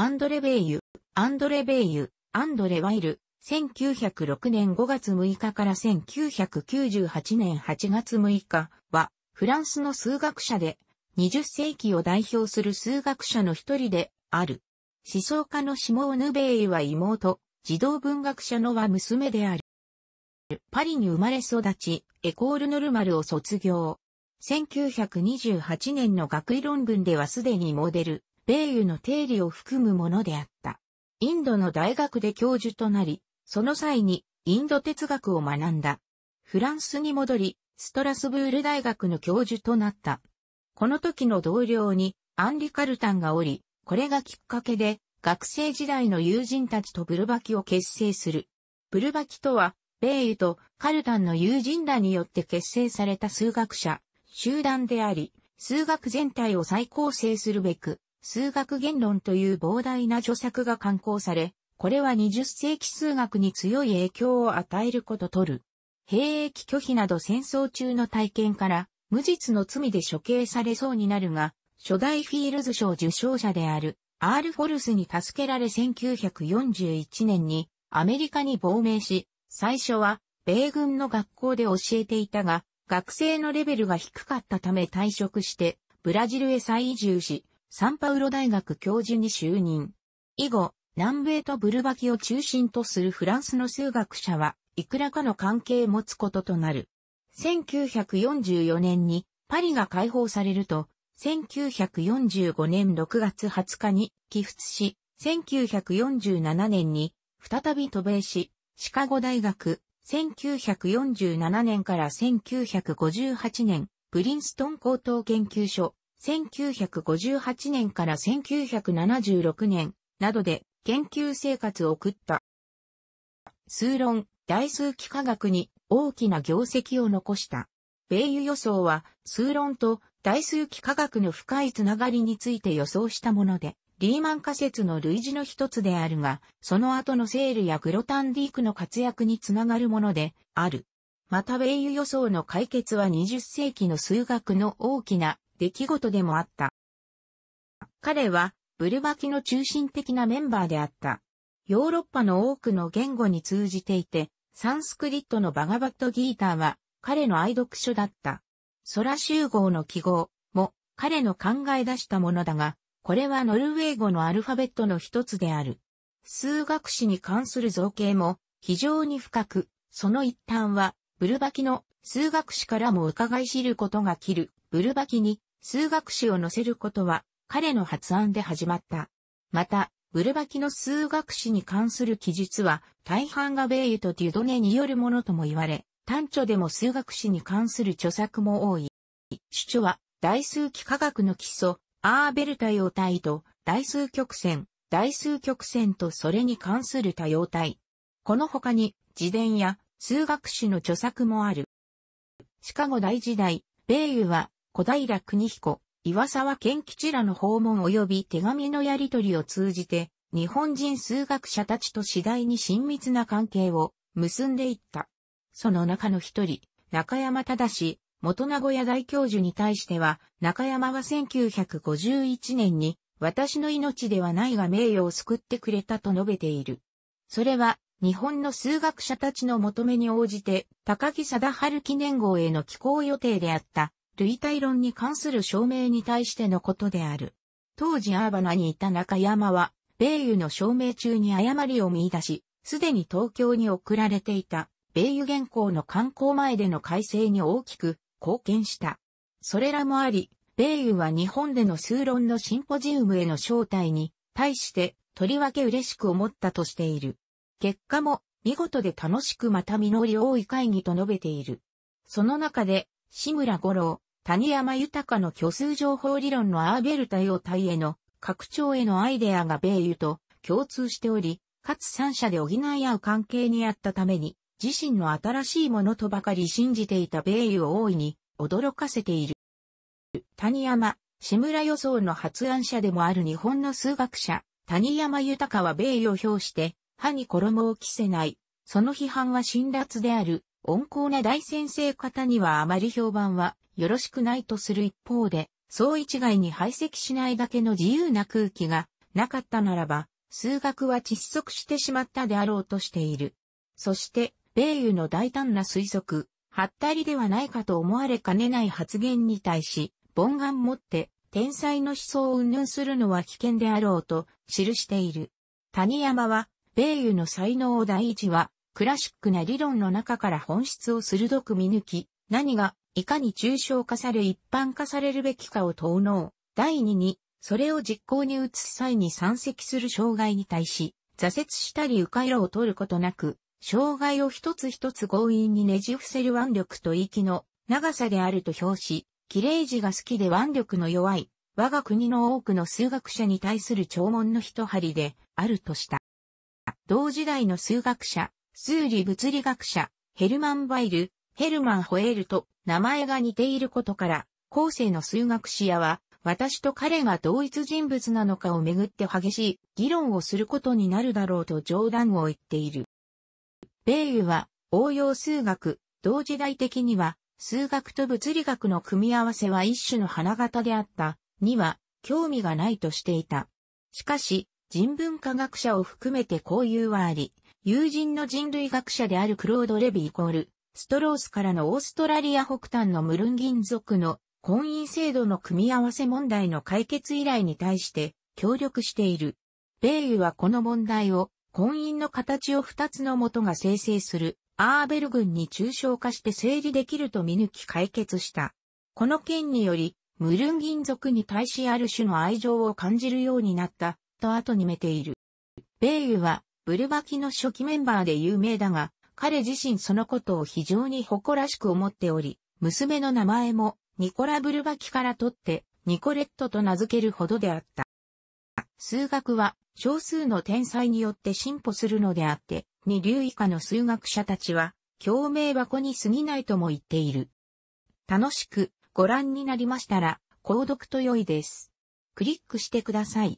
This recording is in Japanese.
アンドレ・ベイユ、アンドレ・ベイユ、アンドレ・ワイル、1906年5月6日から1998年8月6日は、フランスの数学者で、20世紀を代表する数学者の一人である。思想家のシモーヌ・ベイユは妹、児童文学者のは娘である。パリに生まれ育ち、エコール・ノルマルを卒業。1928年の学位論文ではすでにモデル、米油の定理を含むものであった。インドの大学で教授となり、その際にインド哲学を学んだ。フランスに戻り、ストラスブール大学の教授となった。この時の同僚にアンリ・カルタンがおり、これがきっかけで学生時代の友人たちとブルバキを結成する。ブルバキとは、米油とカルタンの友人らによって結成された数学者、集団であり、数学全体を再構成するべく、数学言論という膨大な著作が刊行され、これは20世紀数学に強い影響を与えることとる。兵役拒否など戦争中の体験から、無実の罪で処刑されそうになるが、初代フィールズ賞受賞者である、アール・フォルスに助けられ1941年にアメリカに亡命し、最初は米軍の学校で教えていたが、学生のレベルが低かったため退職して、ブラジルへ再移住し、サンパウロ大学教授に就任。以後、南米とブルバキを中心とするフランスの数学者は、いくらかの関係を持つこととなる。1944年にパリが解放されると、1945年6月20日に寄付し、1947年に再び渡米し、シカゴ大学、1947年から1958年、プリンストン高等研究所、1958年から1976年などで研究生活を送った。数論、大数期科学に大きな業績を残した。米油予想は数論と大数期科学の深いつながりについて予想したもので、リーマン仮説の類似の一つであるが、その後のセールやグロタンディークの活躍につながるものである。また米油予想の解決は20世紀の数学の大きな出来事でもあった。彼は、ブルバキの中心的なメンバーであった。ヨーロッパの多くの言語に通じていて、サンスクリットのバガバットギーターは彼の愛読書だった。空集合の記号も彼の考え出したものだが、これはノルウェー語のアルファベットの一つである。数学史に関する造形も非常に深く、その一端はブルバキの数学史からも伺い知ることが切るブルバキに数学史を載せることは彼の発案で始まった。また、ブルバキの数学史に関する記述は大半がベイユとデュドネによるものとも言われ、単著でも数学史に関する著作も多い。主著は、大数幾何学の基礎、アーベル多様体と、大数曲線、大数曲線とそれに関する多様体。この他に、自伝や数学史の著作もある。シカゴ大時代、ベイユは小平邦彦、岩沢健吉らの訪問及び手紙のやり取りを通じて、日本人数学者たちと次第に親密な関係を結んでいった。その中の一人、中山忠元名古屋大教授に対しては、中山は1951年に、私の命ではないが名誉を救ってくれたと述べている。それは、日本の数学者たちの求めに応じて、高木貞春記念号への寄稿予定であった、類体論に関する証明に対してのことである。当時アーバナにいた中山は、米油の証明中に誤りを見出し、すでに東京に送られていた、米油原稿の刊行前での改正に大きく貢献した。それらもあり、米油は日本での数論のシンポジウムへの招待に、対して、とりわけ嬉しく思ったとしている。結果も、見事で楽しくまた実り多い会議と述べている。その中で、志村五郎、谷山豊の虚数情報理論のアーベルタ様体への拡張へのアイデアが米油と共通しており、かつ三者で補い合う関係にあったために、自身の新しいものとばかり信じていた米油を大いに驚かせている。谷山、志村予想の発案者でもある日本の数学者、谷山豊は米油を表して、歯に衣を着せない。その批判は辛辣である。温厚な大先生方にはあまり評判はよろしくないとする一方で、そう一概に排斥しないだけの自由な空気がなかったならば、数学は窒息してしまったであろうとしている。そして、米油の大胆な推測、ハッタリではないかと思われかねない発言に対し、凡願もって、天才の思想を云々するのは危険であろうと記している。谷山は、米油の才能を第一は、クラシックな理論の中から本質を鋭く見抜き、何がいかに抽象化され一般化されるべきかを問うの第二に、それを実行に移す際に山積する障害に対し、挫折したり迂回路を取ることなく、障害を一つ一つ強引にねじ伏せる腕力と息の長さであると評し、綺麗児が好きで腕力の弱い、我が国の多くの数学者に対する弔問の一針であるとした。同時代の数学者、数理物理学者、ヘルマン・バイル、ヘルマン・ホエールと名前が似ていることから、後世の数学史やは、私と彼が同一人物なのかをめぐって激しい議論をすることになるだろうと冗談を言っている。米油は応用数学、同時代的には数学と物理学の組み合わせは一種の花形であったには興味がないとしていた。しかし人文科学者を含めて交友はあり、友人の人類学者であるクロード・レビイコール、ストロースからのオーストラリア北端のムルンギン族の婚姻制度の組み合わせ問題の解決依頼に対して協力している。米油はこの問題を婚姻の形を2つの元が生成するアーベル群に抽象化して整理できると見抜き解決した。この件により、ムルンギン族に対しある種の愛情を感じるようになった、と後にめている。米油は、ブルバキの初期メンバーで有名だが、彼自身そのことを非常に誇らしく思っており、娘の名前もニコラ・ブルバキから取ってニコレットと名付けるほどであった。数学は少数の天才によって進歩するのであって、二流以下の数学者たちは、共鳴箱に過ぎないとも言っている。楽しくご覧になりましたら、購読と良いです。クリックしてください。